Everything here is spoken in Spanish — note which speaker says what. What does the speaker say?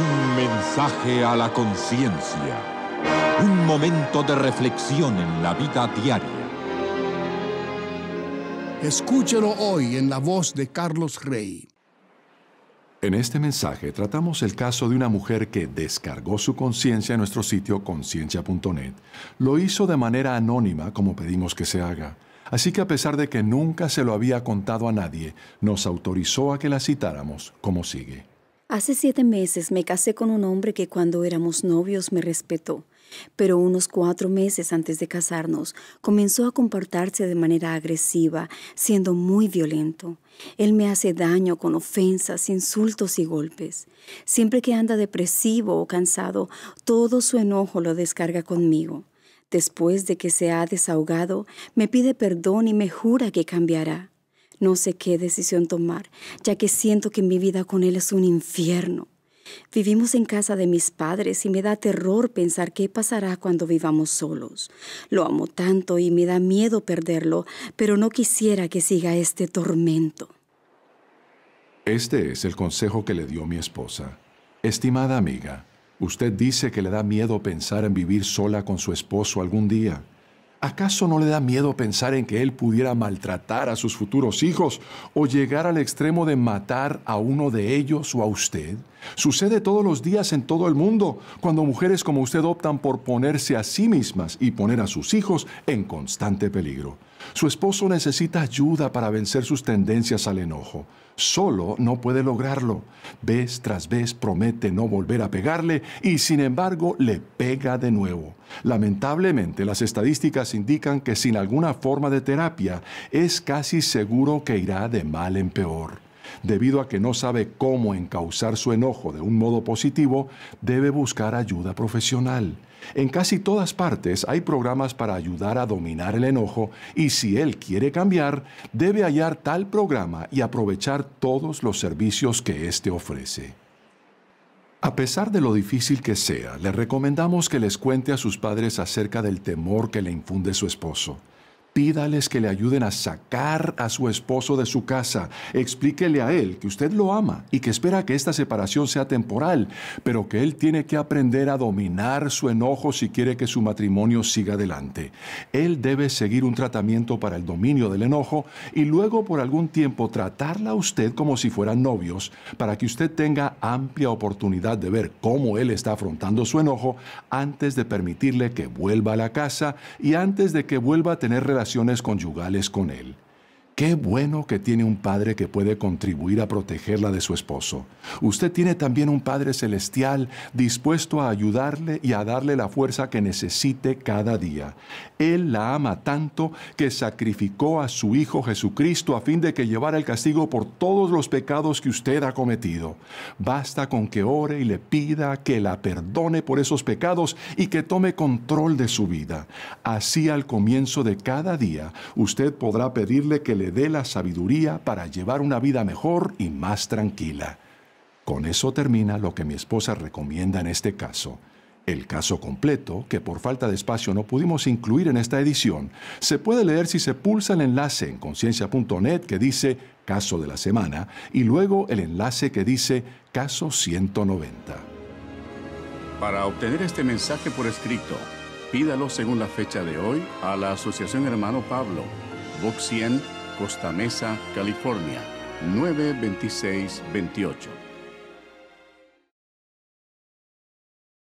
Speaker 1: Un mensaje a la conciencia. Un momento de reflexión en la vida diaria. Escúchelo hoy en la voz de Carlos Rey. En este mensaje tratamos el caso de una mujer que descargó su conciencia en nuestro sitio conciencia.net. Lo hizo de manera anónima como pedimos que se haga. Así que a pesar de que nunca se lo había contado a nadie, nos autorizó a que la citáramos como sigue.
Speaker 2: Hace siete meses me casé con un hombre que cuando éramos novios me respetó, pero unos cuatro meses antes de casarnos comenzó a comportarse de manera agresiva, siendo muy violento. Él me hace daño con ofensas, insultos y golpes. Siempre que anda depresivo o cansado, todo su enojo lo descarga conmigo. Después de que se ha desahogado, me pide perdón y me jura que cambiará. No sé qué decisión tomar, ya que siento que mi vida con él es un infierno. Vivimos en casa de mis padres y me da terror pensar qué pasará cuando vivamos solos. Lo amo tanto y me da miedo perderlo, pero no quisiera que siga este tormento.
Speaker 1: Este es el consejo que le dio mi esposa. Estimada amiga, usted dice que le da miedo pensar en vivir sola con su esposo algún día. ¿Acaso no le da miedo pensar en que él pudiera maltratar a sus futuros hijos o llegar al extremo de matar a uno de ellos o a usted? Sucede todos los días en todo el mundo cuando mujeres como usted optan por ponerse a sí mismas y poner a sus hijos en constante peligro. Su esposo necesita ayuda para vencer sus tendencias al enojo. Solo no puede lograrlo. Vez tras vez promete no volver a pegarle y sin embargo le pega de nuevo. Lamentablemente las estadísticas indican que sin alguna forma de terapia es casi seguro que irá de mal en peor. Debido a que no sabe cómo encauzar su enojo de un modo positivo, debe buscar ayuda profesional. En casi todas partes hay programas para ayudar a dominar el enojo y si él quiere cambiar, debe hallar tal programa y aprovechar todos los servicios que éste ofrece. A pesar de lo difícil que sea, le recomendamos que les cuente a sus padres acerca del temor que le infunde su esposo pídales que le ayuden a sacar a su esposo de su casa. Explíquele a él que usted lo ama y que espera que esta separación sea temporal, pero que él tiene que aprender a dominar su enojo si quiere que su matrimonio siga adelante. Él debe seguir un tratamiento para el dominio del enojo y luego por algún tiempo tratarla a usted como si fueran novios para que usted tenga amplia oportunidad de ver cómo él está afrontando su enojo antes de permitirle que vuelva a la casa y antes de que vuelva a tener relaciones conyugales con él. Qué bueno que tiene un padre que puede contribuir a protegerla de su esposo. Usted tiene también un padre celestial dispuesto a ayudarle y a darle la fuerza que necesite cada día. Él la ama tanto que sacrificó a su Hijo Jesucristo a fin de que llevara el castigo por todos los pecados que usted ha cometido. Basta con que ore y le pida que la perdone por esos pecados y que tome control de su vida. Así al comienzo de cada día, usted podrá pedirle que le dé la sabiduría para llevar una vida mejor y más tranquila. Con eso termina lo que mi esposa recomienda en este caso. El caso completo, que por falta de espacio no pudimos incluir en esta edición, se puede leer si se pulsa el enlace en conciencia.net que dice Caso de la Semana y luego el enlace que dice Caso 190. Para obtener este mensaje por escrito, pídalo según la fecha de hoy a la Asociación Hermano Pablo, Box 100 Costa Mesa, California, 92628.